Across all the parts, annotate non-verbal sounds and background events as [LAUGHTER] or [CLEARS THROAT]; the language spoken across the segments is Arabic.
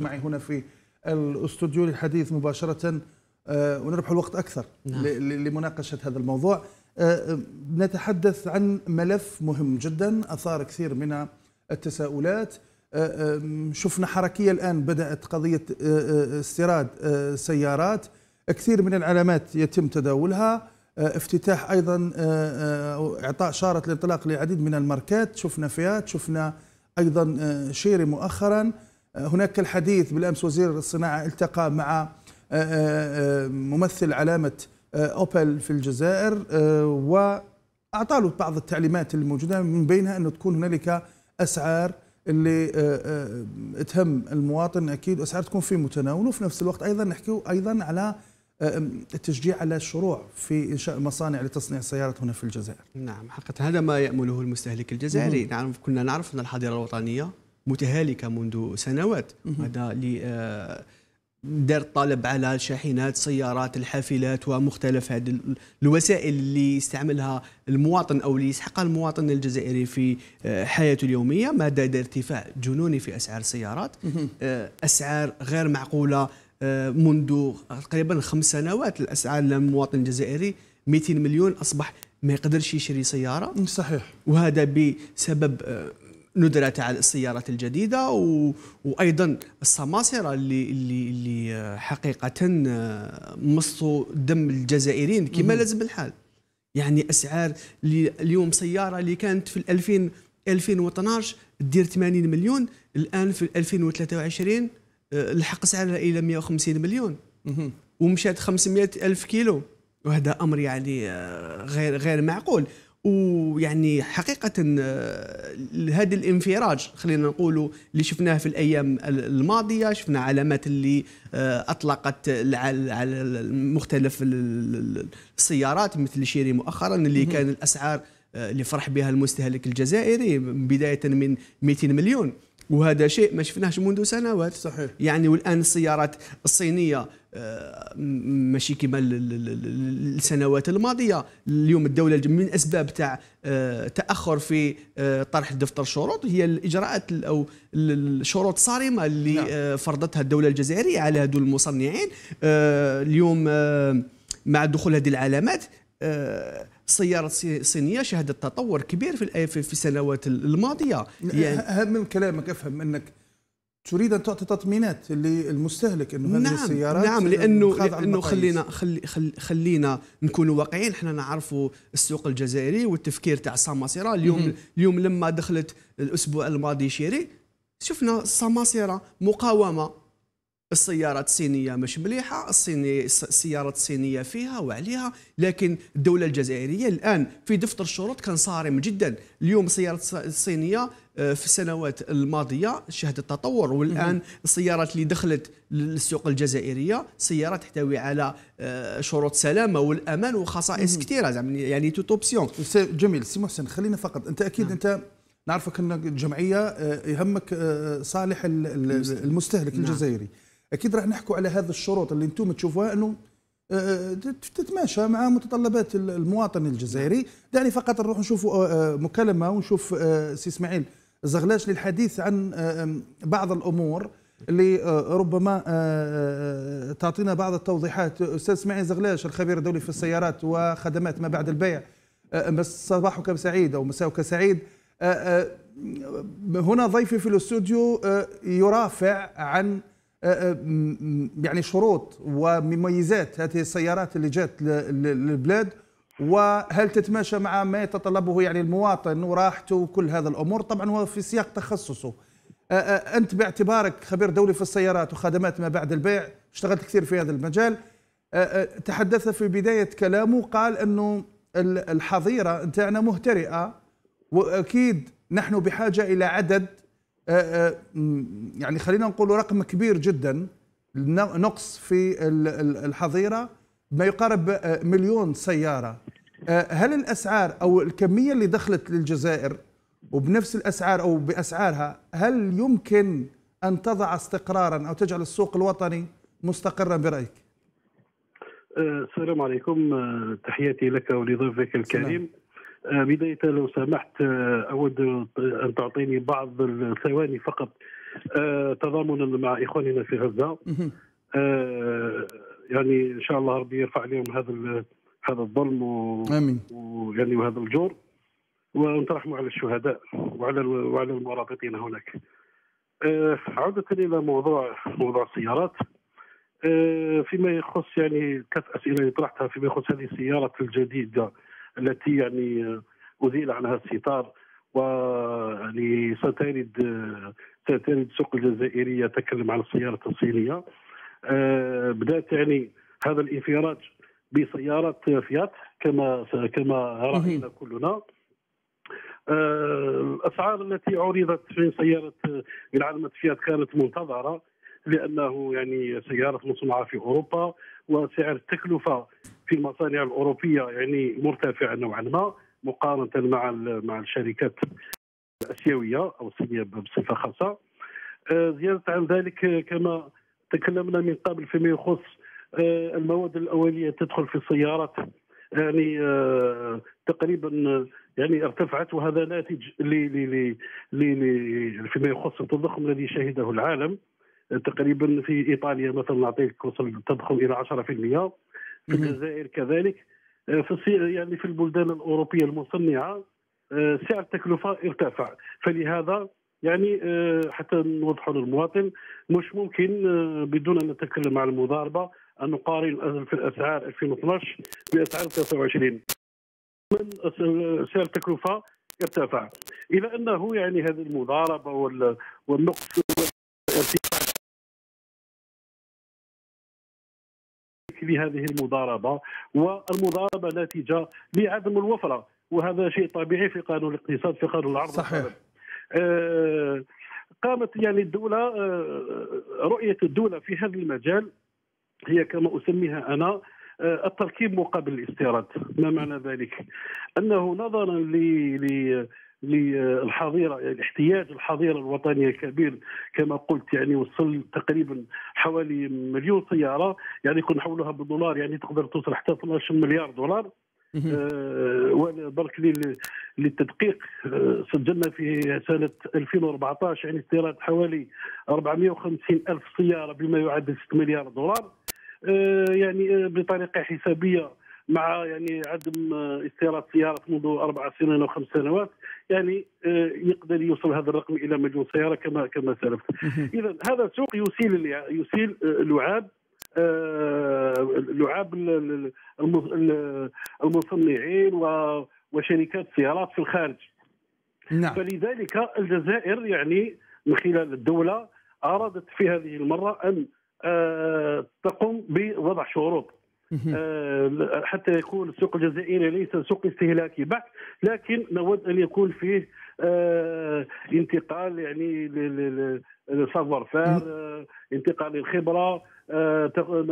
معي هنا في الاستوديو للحديث مباشرة آه، ونربح الوقت أكثر نعم. لمناقشة هذا الموضوع آه، نتحدث عن ملف مهم جدا أثار كثير من التساؤلات آه، شفنا حركية الآن بدأت قضية استيراد سيارات كثير من العلامات يتم تداولها افتتاح أيضا إعطاء شارة الانطلاق لعديد من الماركات شفنا فيات شفنا أيضا شيري مؤخرا هناك الحديث بالامس وزير الصناعه التقى مع آه، آه، آه، ممثل علامه اوبل في الجزائر واعطى له بعض التعليمات الموجوده من بينها انه تكون هنالك اسعار اللي تهم المواطن اكيد واسعار تكون في متناول وفي نفس الوقت ايضا نحكي ايضا على التشجيع على الشروع في انشاء مصانع لتصنيع السيارات هنا في الجزائر. نعم حقيقه هذا ما يامله المستهلك الجزائري، نعم كنا نعرف ان الحاضره الوطنيه متهالكه منذ سنوات هذا اللي آه، دار الطلب على الشاحنات سيارات الحافلات ومختلف هذه الوسائل اللي يستعملها المواطن او اللي يسحقها المواطن الجزائري في آه، حياته اليوميه ما دار ارتفاع جنوني في اسعار السيارات آه، اسعار غير معقوله منذ تقريبا خمس سنوات الاسعار للمواطن الجزائري 200 مليون اصبح ما يقدرش يشري سياره صحيح وهذا بسبب ندرت على السيارات الجديده و... وايضا السماسره اللي اللي اللي حقيقه مصوا دم الجزائريين كما لازم الحال يعني اسعار اللي اليوم سياره اللي كانت في 2000 2012 دير 80 مليون الان في 2023 آه، لحق سعرها الى 150 مليون ومشات 500 الف كيلو وهذا امر يعني آه، غير غير معقول ويعني حقيقة آه، هذا الانفراج خلينا نقوله اللي شفناه في الأيام الماضية شفنا علامات اللي آه، أطلقت على مختلف السيارات مثل شيري مؤخرا اللي كان الأسعار آه، اللي فرح بها المستهلك الجزائري بداية من 200 مليون وهذا شيء ما شفناهش منذ سنوات صحيح يعني والان السيارات الصينيه آه، ماشي كما السنوات الماضيه اليوم الدوله من اسباب تاع آه، تاخر في آه، طرح دفتر الشروط هي الاجراءات او الشروط الصارمه اللي نعم. فرضتها الدوله الجزائريه على هذو المصنعين اليوم مع دخول هذه العلامات السياره الصينيه شهدت تطور كبير في في السنوات الماضيه يعني من كلامك افهم انك تريد ان تعطي تطمينات للمستهلك انه نعم هذه السيارات نعم لانه لانه خلينا خلي خلي خلينا نكونوا واقعيين احنا نعرفوا السوق الجزائري والتفكير تاع السماسره اليوم اليوم لما دخلت الاسبوع الماضي شيري شفنا السماسره مقاومه السيارات الصينيه مش مليحه الصيني السيارات الصينيه فيها وعليها لكن الدوله الجزائريه الان في دفتر الشروط كان صارم جدا اليوم السيارات الصينيه آه، في السنوات الماضيه شهدت تطور والان السيارات اللي دخلت للسوق الجزائريه سياره تحتوي على آه، شروط سلامه والامان وخصائص كثيره زعما يعني توت جميل سي محسن خلينا فقط انت اكيد نعم. انت نعرفك ان الجمعيه آه، يهمك صالح المستهلك نعم. الجزائري نعم. اكيد راح نحكوا على هذه الشروط اللي انتم تشوفوها انه آه، آه، تتماشى مع متطلبات المواطن الجزائري دعني فقط نروح نشوف آه، مكالمه ونشوف سي اسماعيل زغلاش للحديث عن بعض الامور اللي ربما تعطينا بعض التوضيحات استاذ اسماعيل زغلاش الخبير الدولي في السيارات وخدمات ما بعد البيع صباحك سعيد او مساءك سعيد هنا ضيفي في الاستوديو يرافع عن آه، آه، يعني شروط ومميزات هذه السيارات اللي جات للبلاد وهل تتماشى مع ما يتطلبه يعني المواطن وراحته وكل هذا الامور طبعا هو في سياق تخصصه آه، انت باعتبارك خبير دولي في السيارات وخدمات ما بعد البيع اشتغلت كثير في هذا المجال تحدث في بدايه كلامه قال انه الحظيره نتاعنا مهترئه واكيد نحن بحاجه الى عدد آه، آه، يعني خلينا نقول رقم كبير جدا نقص في الحظيره ما يقارب آه، مليون سياره هل الاسعار او الكميه اللي دخلت للجزائر وبنفس الاسعار او باسعارها هل يمكن ان تضع استقرارا او تجعل السوق الوطني مستقرا برايك؟ السلام عليكم تحياتي لك ولضيفك الكريم سلام. بداية لو سمحت آه، أود أن تعطيني بعض الثواني فقط آه، تضامنا مع إخواننا في غزة آه، يعني إن شاء الله ربي يرفع عليهم هذا هذا الظلم و... آمين. ويعني وهذا الجور ونترحموا على الشهداء وعلى وعلى المرابطين هناك. عودة إلى موضوع موضوع السيارات فيما يخص يعني ثلاث أسئلة اللي طرحتها فيما يخص هذه السيارة الجديدة التي يعني أزيل عنها الستار ويعني سترد سترد السوق الجزائرية تكلم عن السيارة الصينية آه، بدأت يعني هذا الانفراج بسيارة فيات كما كما رأينا كلنا آه، الاسعار التي عرضت في سياره من علامه فيات كانت منتظره لانه يعني سياره مصنعه في اوروبا وسعر التكلفه في المصانع الاوروبيه يعني مرتفع نوعا ما مقارنه مع مع الشركات الاسيويه او الصينيه بصفه خاصه آه، زياده عن ذلك كما تكلمنا من قبل فيما يخص آه، المواد الاوليه تدخل في السيارات يعني آه، تقريبا يعني ارتفعت وهذا ناتج فيما يخص التضخم الذي شهده العالم تقريبا في ايطاليا مثلا نعطيك وصل تضخم الى 10% في الجزائر كذلك آه، في يعني في البلدان الاوروبيه المصنعه آه، سعر التكلفه ارتفع فلهذا يعني آه، حتى نوضحوا للمواطن مش ممكن بدون ان نتكلم عن المضاربه ان نقارن في الاسعار 2012 باسعار 23 من سعر التكلفه ارتفع الى انه يعني هذه المضاربه والنقص الشريك في هذه المضاربه والمضاربه نتيجه لعدم الوفره وهذا شيء طبيعي في قانون الاقتصاد في قانون العرض صحيح آه قامت يعني الدوله آه رؤيه الدوله في هذا المجال هي كما اسميها انا آه التركيب مقابل الاستيراد ما معنى ذلك انه نظرا ل للحظيره يعني احتياج الحظيره الوطنيه كبير كما قلت يعني وصل تقريبا حوالي مليون سياره يعني يكون حولها بالدولار يعني تقدر توصل حتى 12 مليار دولار آه، وانا برك للتدقيق آه، سجلنا في سنه 2014 يعني استيراد حوالي 450 الف سياره بما يعادل 6 مليار دولار آه، يعني بطريقه حسابيه مع يعني عدم استيراد سيارات منذ اربع سنين او خمس سنوات يعني يقدر يوصل هذا الرقم الى مليون سياره كما كما سلفت اذا هذا السوق يسيل يسيل آه، لعاب آه، لعاب المصنعين وشركات السيارات في الخارج نعم. فلذلك الجزائر يعني من خلال الدوله ارادت في هذه المره ان تقوم بوضع شروط آه، حتى يكون السوق الجزائري ليس سوق استهلاكي بحت لكن نود ان يكون فيه آه، انتقال يعني للسافوار فار آه، انتقال الخبره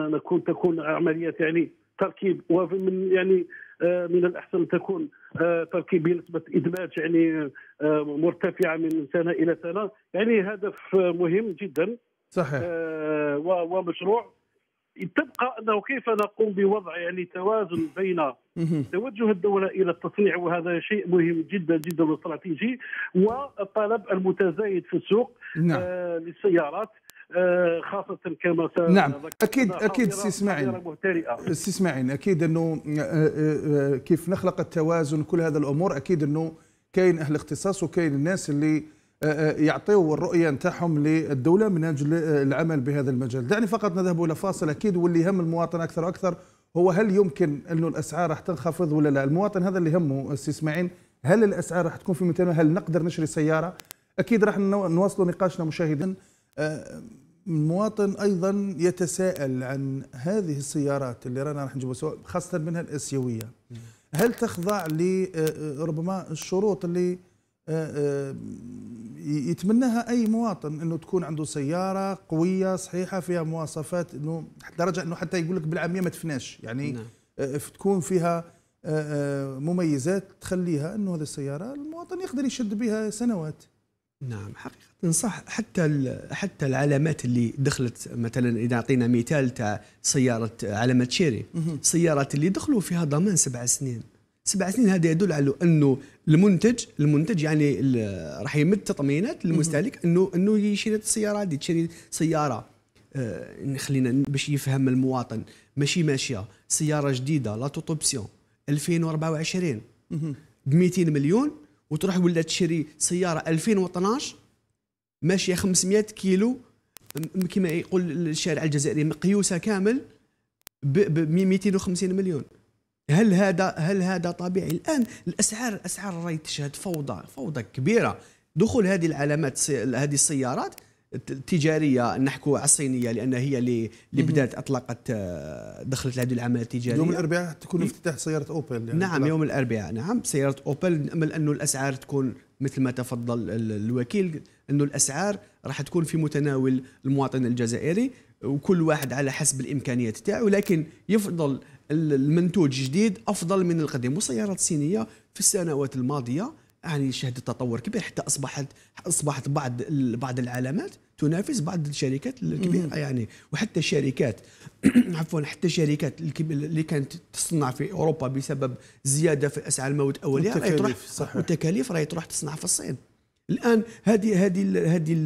نكون تكون عمليه يعني تركيب ومن يعني من الاحسن تكون تركيب بنسبه ادماج يعني مرتفعه من سنه الى سنه يعني هدف مهم جدا صحيح ومشروع تبقى انه كيف نقوم بوضع يعني توازن بين توجه الدوله الى التصنيع وهذا شيء مهم جدا جدا واستراتيجي والطلب المتزايد في السوق نعم. آه للسيارات آه، خاصة كما نعم اكيد اكيد سي اسماعيل سي اسماعيل اكيد انه آه، آه، كيف نخلق التوازن كل هذا الامور اكيد انه كاين اهل اختصاص وكاين الناس اللي يعطيوا الرؤيه نتاعهم للدوله من اجل العمل بهذا المجال دعني فقط نذهب الى فاصل اكيد واللي يهم المواطن اكثر واكثر هو هل يمكن انه الاسعار راح تنخفض ولا لا المواطن هذا اللي يهمه السي اسماعيل هل الاسعار راح تكون في ميتين هل نقدر نشري سياره اكيد راح نواصل نقاشنا مشاهدين آه، المواطن ايضا يتساءل عن هذه السيارات اللي رانا راح نجيبها سواء خاصه منها الاسيويه هل تخضع لربما آه، آه، الشروط اللي يتمناها اي مواطن انه تكون عنده سياره قويه صحيحه فيها مواصفات انه درجه انه حتى يقول لك بالعاميه ما تفناش يعني نعم. آه، آه، تكون فيها آه، مميزات تخليها انه هذه السياره المواطن يقدر يشد بها سنوات نعم حقيقة صح حتى حتى العلامات اللي دخلت مثلا إذا أعطينا مثال تاع سيارة علامة شيري السيارات اللي دخلوا فيها ضمان سبع سنين سبع سنين هذا يدل على أنه المنتج المنتج يعني راح يمد تطمينات للمستهلك انه انه يشري السياره هذه تشري سياره آه خلينا باش يفهم المواطن ماشي ماشيه سياره جديده لا توبسيون 2024 ب 200 مليون وتروح ولا تشري سياره 2012 ماشيه 500 كيلو كما يقول الشارع الجزائري مقيوسه كامل ب 250 مليون هل هذا هل هذا طبيعي الان الاسعار الاسعار راهي تشهد فوضى فوضى كبيره دخول هذه العلامات هذه السيارات التجاريه نحكو على الصينيه لان هي اللي اللي بدات اطلقت آه، دخلت هذه العمليه التجاريه يوم الاربعاء تكون افتتاح سياره اوبل يعني نعم يوم الاربعاء نعم سياره اوبل نامل انه الاسعار تكون مثل ما تفضل الوكيل انه الاسعار راح تكون في متناول المواطن الجزائري وكل واحد على حسب الامكانيات تاعو لكن يفضل المنتوج الجديد افضل من القديم والسيارات الصينيه في السنوات الماضيه يعني شهدت تطور كبير حتى اصبحت اصبحت بعض بعض العلامات تنافس بعض الشركات الكبيره يعني وحتى الشركات [CLEARS THROAT] عفوا حتى الشركات اللي كانت تصنع في اوروبا بسبب زياده في اسعار المواد الاوليه راهي تروح والتكاليف راهي تروح تصنع في الصين الان هذه هذه هذه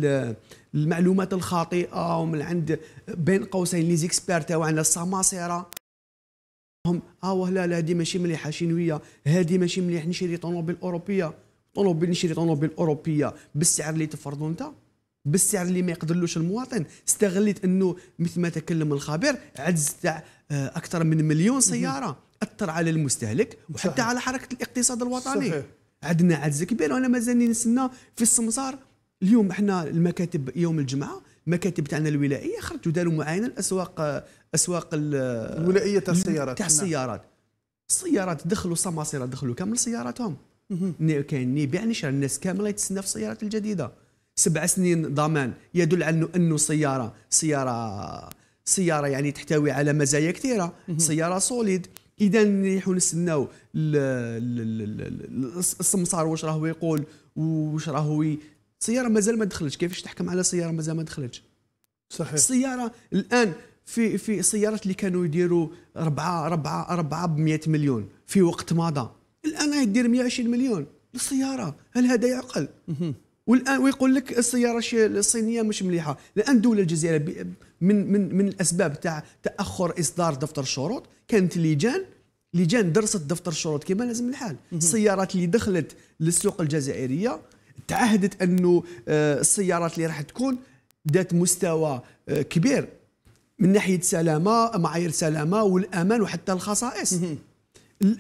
المعلومات الخاطئه ومن عند بين قوسين لي زيكسبير تاعو السماسره هم اه لا لا هذه ماشي مليحه شينويه هذه ماشي مليح نشري طوموبيل اوروبيه طوموبيل نشري طوموبيل اوروبيه بالسعر اللي تفرضوا انت بالسعر اللي ما يقدرلوش المواطن استغليت انه مثل ما تكلم الخبير عجز تاع آه، اكثر من مليون سياره اثر على المستهلك وحتى صحيح. على حركه الاقتصاد الوطني صحيح. عندنا عجز كبير وانا مازالني نستنى في السمسار اليوم احنا المكاتب يوم الجمعه المكاتب تاعنا الولائيه خرجوا داروا معاينه الاسواق اسواق الولائيه تاع السيارات تاع نعم. السيارات السيارات دخلوا سماسره دخلوا كامل سياراتهم كاين بيع نشر الناس كامله يتسنى في السيارات الجديده سبع سنين ضمان يدل على انه انه سياره سياره سياره يعني تحتوي على مزايا كثيره سياره سوليد اذا نحو نستناو السمسار واش راهو يقول واش راهو سياره مازال ما دخلتش كيفاش تحكم على سياره مازال ما دخلتش صحيح السياره الان في في السيارات اللي كانوا يديروا 4 4 4 ب 100 مليون في وقت مضى الان راهي تدير 120 مليون للسياره هل هذا يعقل والان ويقول لك السياره الصينيه مش مليحه الان الدوله الجزائريه من من من الاسباب تاع تاخر اصدار دفتر الشروط كانت لجان لجان درست دفتر الشروط كما لازم الحال السيارات اللي دخلت للسوق الجزائريه تعهدت انه آه، السيارات اللي راح تكون ذات مستوى آه، كبير من ناحيه سلامه معايير سلامه والامان وحتى الخصائص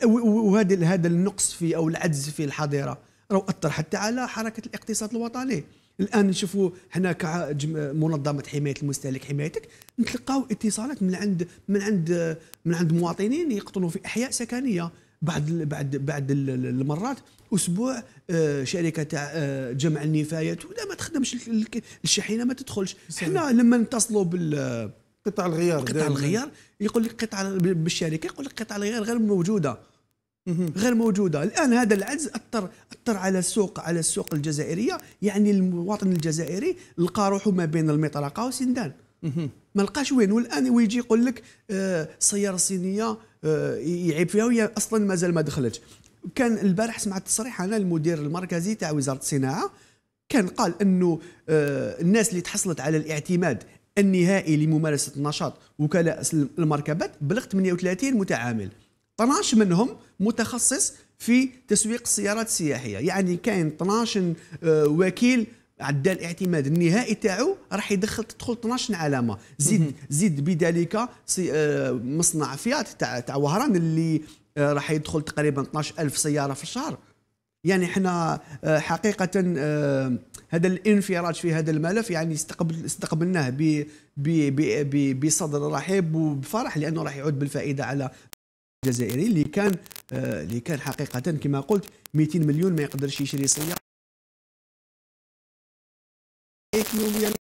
وهذا هذا النقص في او العجز في الحظيره راه اثر حتى على حركه الاقتصاد الوطني الان نشوفوا حنا كمنظمه حمايه المستهلك حمايتك نتلقاو اتصالات من عند من عند من عند مواطنين يقطنوا في احياء سكنيه بعد بعد بعد المرات اسبوع آه، شركه تاع آه، جمع النفايات ولا ما تخدمش الشاحنه ما تدخلش حنا لما نتصلوا بال قطع الغيار قطع الغيار يقول لك قطع بالشركه يقول لك قطع الغيار غير موجوده غير موجوده الان هذا العجز اثر اثر على السوق على السوق الجزائريه يعني المواطن الجزائري لقى روحه ما بين المطرقه وسندان ما لقاش وين والان ويجي يقول لك السياره آه، الصينيه آه، يعيب فيها وهي اصلا مازال ما دخلتش كان البارح سمعت تصريح انا المدير المركزي تاع وزاره الصناعه كان قال انه آه، الناس اللي تحصلت على الاعتماد النهائي لممارسه النشاط وكلاء المركبات بلغ 38 متعامل 12 منهم متخصص في تسويق السيارات السياحيه يعني كاين 12 وكيل عدا الاعتماد النهائي تاعو راح يدخل تدخل 12 علامه زيد زيد بذلك آه، مصنع فيات تاع تاع وهران اللي آه، راح يدخل تقريبا 12000 سياره في الشهر يعني احنا آه، حقيقه هذا الانفراج في هذا الملف يعني استقبل استقبلناه بصدر رحب وبفرح لانه راح يعود بالفائده على الجزائري اللي كان اللي كان حقيقه كما قلت 200 مليون ما يقدرش يشري سياره يوميا يعني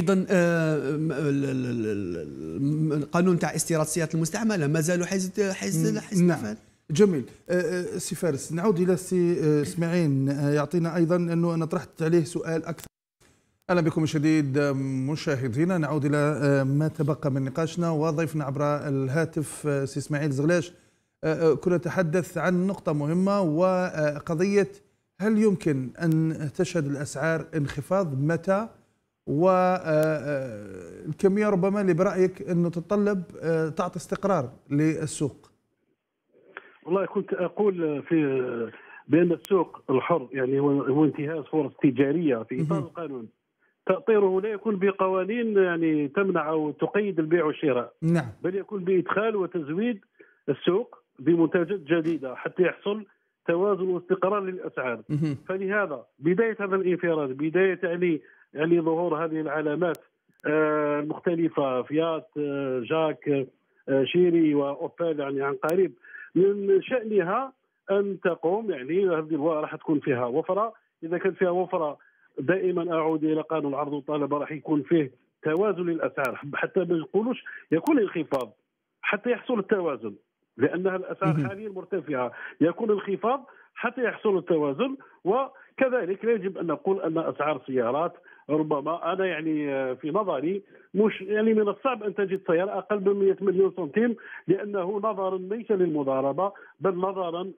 ايضا آه، القانون تاع استيراد السيارات المستعمله زالوا حيز حيز حيز نعم جميل آه، آه، سي فارس نعود الى سي اسماعيل يعطينا ايضا انه انا طرحت عليه سؤال اكثر اهلا بكم شديد مشاهدينا نعود الى ما تبقى من نقاشنا وضيفنا عبر الهاتف سي اسماعيل زغلاش كنا نتحدث عن نقطه مهمه وقضيه هل يمكن أن تشهد الأسعار انخفاض متى والكمية آه، آه، ربما اللي برأيك أنه تتطلب آه، تعطي استقرار للسوق والله كنت أقول في بأن السوق الحر يعني هو انتهاز فرص تجارية في إطار القانون تأطيره لا يكون بقوانين يعني تمنع أو تقيد البيع والشراء نعم. بل يكون بإدخال وتزويد السوق بمنتجات جديدة حتى يحصل توازن واستقرار للاسعار فلهذا بدايه هذا الانفراد بدايه يعني يعني ظهور هذه العلامات آه، المختلفه فيات آه، جاك آه، شيري واوبال يعني عن قريب من شانها ان تقوم يعني هذه راح تكون فيها وفره اذا كان فيها وفره دائما اعود الى قانون العرض والطلب راح يكون فيه توازن للاسعار حتى ما نقولوش يكون انخفاض حتى يحصل التوازن لانها الاسعار حاليا مرتفعه يكون انخفاض حتى يحصل التوازن وكذلك لا يجب ان نقول ان اسعار سيارات ربما انا يعني آه، في نظري مش يعني من الصعب ان تجد سياره اقل من 100 مليون سنتيم لانه نظرا ليس للمضاربه بل نظرا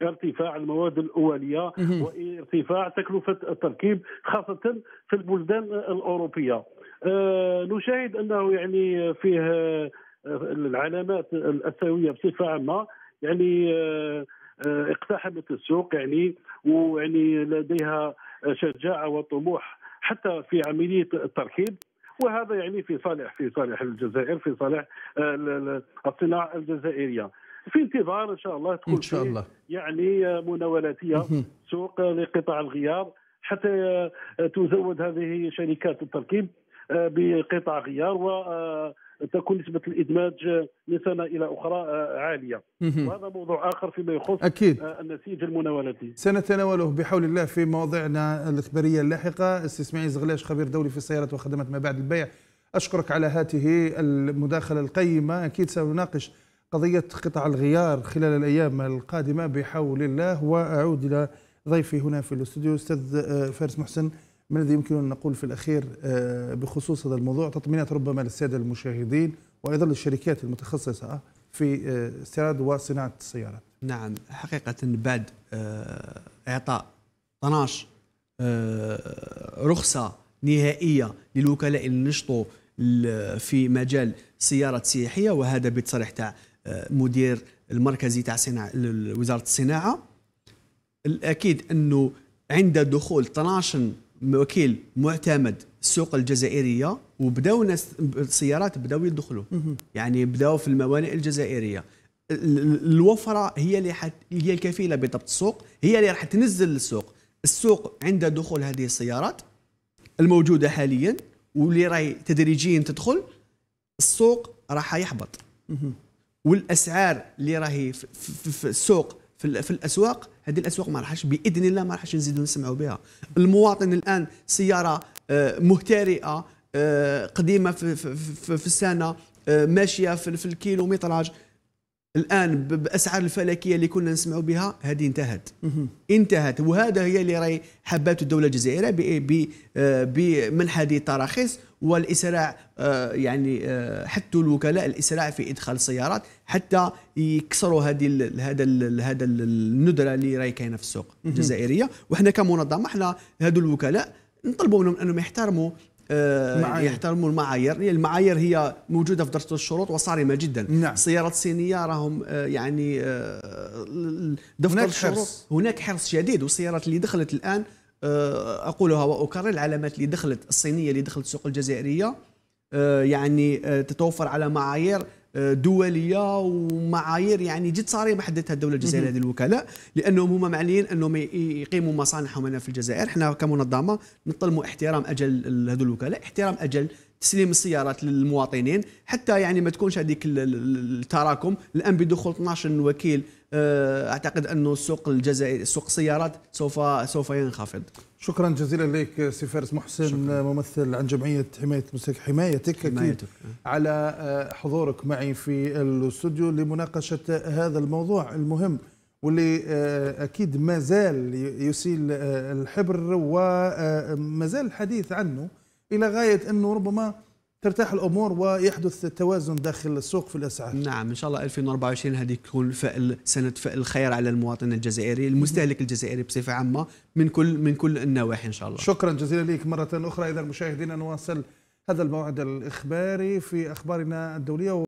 لارتفاع المواد الاوليه وارتفاع تكلفه التركيب خاصه في البلدان الاوروبيه. أه نشاهد انه يعني فيه العلامات الاسيويه بصفه عامه يعني آه، آه، اقتحمت السوق يعني ويعني لديها شجاعه وطموح حتى في عمليه التركيب وهذا يعني في صالح في صالح الجزائر في صالح آه، الصناعه الجزائريه في انتظار ان شاء الله تكون إن شاء الله. يعني مناولاتيه سوق لقطاع الغيار حتى تزود هذه شركات التركيب بقطع غيار و تكون نسبه الادماج من سنه الى اخرى آه، عاليه وهذا موضوع اخر فيما يخص أكيد. آه، النسيج المناولاتي سنتناوله بحول الله في مواضيعنا الاخباريه اللاحقه استسمعي زغلاش خبير دولي في السيارات وخدمات ما بعد البيع اشكرك على هذه المداخله القيمه اكيد سنناقش قضيه قطع الغيار خلال الايام القادمه بحول الله واعود الى ضيفي هنا في الاستوديو استاذ آه، فارس محسن ما الذي يمكن أن نقول في الأخير آه، بخصوص هذا الموضوع تطمينات ربما للسادة المشاهدين وأيضا للشركات المتخصصة في آه، استيراد وصناعة السيارات نعم حقيقة بعد آه، إعطاء 12 رخصة نهائية للوكلاء اللي نشطوا في مجال السيارات السياحية وهذا بتصريح تاع مدير المركزي تاع صناعة وزارة الصناعة الأكيد أنه عند دخول 12 وكيل معتمد السوق الجزائريه وبداو ناس السيارات بداو يدخلوا يعني بداو في الموانئ الجزائريه الوفره هي اللي حت... هي الكفيله بضبط السوق هي اللي راح تنزل السوق السوق عند دخول هذه السيارات الموجوده حاليا واللي راهي تدريجيا تدخل السوق راح يحبط والاسعار اللي راهي في, السوق في الاسواق هذه الاسواق ما راحش باذن الله ما راحش نزيدوا نسمعوا بها المواطن الان سياره آه، مهترئه آه، قديمه في, في, في, السنه آه، ماشيه في, في الكيلومتراج الان باسعار الفلكيه اللي كنا نسمعوا بها هذه انتهت انتهت وهذا هي اللي راهي حبات الدوله الجزائريه هذه التراخيص والإسراع آه، يعني آه، حتى الوكلاء الإسراع في إدخال السيارات حتى يكسروا هذه هذا هذا الندرة اللي راهي كاينة في السوق الجزائرية وحنا كمنظمة حنا هذو الوكلاء نطلبوا منهم أنهم يحترموا آه، معاير. يحترموا المعايير المعايير هي موجوده في درجه الشروط وصارمه جدا نعم. السيارات الصينيه راهم يعني دفتر هناك الشروط حرص. هناك حرص شديد والسيارات اللي دخلت الان آه، اقولها واكرر العلامات اللي دخلت الصينيه اللي دخلت السوق الجزائريه آه، يعني آه، تتوفر على معايير دوليه ومعايير يعني جد صارمه حددتها الدوله الجزائريه هذه الوكاله لانهم هما معنيين انهم يقيموا مصانعهم هنا في الجزائر احنا كمنظمه نطلبوا احترام اجل هذه الوكلاء احترام اجل تسليم السيارات للمواطنين حتى يعني ما تكونش هذيك التراكم الان بدخول 12 وكيل آه، اعتقد انه السوق الجزائري سوق السيارات سوف سوف ينخفض شكرا جزيلا لك سي فارس محسن شكرا. ممثل عن جمعيه حمايه حمايتك, حمايتك. على آه، حضورك معي في الاستوديو لمناقشه هذا الموضوع المهم واللي آه، اكيد ما زال يسيل الحبر وما زال الحديث عنه الى غايه انه ربما ترتاح الامور ويحدث توازن داخل السوق في الاسعار. نعم ان شاء الله 2024 هذه تكون فأل سنه فأل الخير على المواطن الجزائري، المستهلك الجزائري بصفه عامه من كل من كل النواحي ان شاء الله. شكرا جزيلا لك مره اخرى اذا مشاهدينا نواصل هذا الموعد الاخباري في اخبارنا الدوليه.